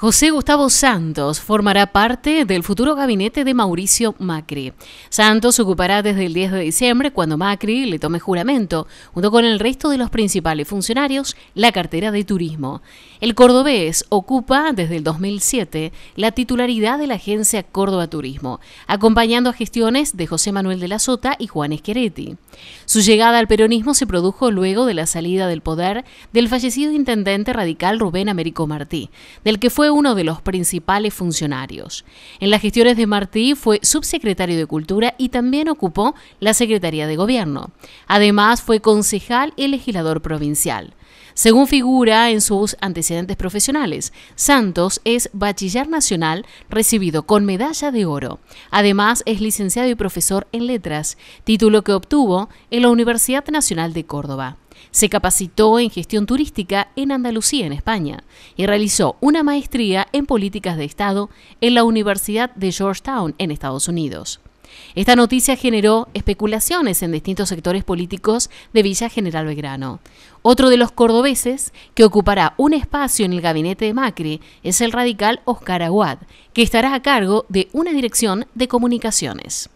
José Gustavo Santos formará parte del futuro gabinete de Mauricio Macri. Santos ocupará desde el 10 de diciembre, cuando Macri le tome juramento, junto con el resto de los principales funcionarios, la cartera de turismo. El cordobés ocupa desde el 2007 la titularidad de la agencia Córdoba Turismo, acompañando a gestiones de José Manuel de la Sota y Juan Esqueretti. Su llegada al peronismo se produjo luego de la salida del poder del fallecido intendente radical Rubén Américo Martí, del que fue uno de los principales funcionarios. En las gestiones de Martí fue subsecretario de Cultura y también ocupó la Secretaría de Gobierno. Además fue concejal y legislador provincial. Según figura en sus antecedentes profesionales, Santos es bachiller nacional recibido con medalla de oro. Además, es licenciado y profesor en letras, título que obtuvo en la Universidad Nacional de Córdoba. Se capacitó en gestión turística en Andalucía, en España, y realizó una maestría en políticas de Estado en la Universidad de Georgetown, en Estados Unidos. Esta noticia generó especulaciones en distintos sectores políticos de Villa General Belgrano. Otro de los cordobeses que ocupará un espacio en el gabinete de Macri es el radical Oscar Aguad, que estará a cargo de una dirección de comunicaciones.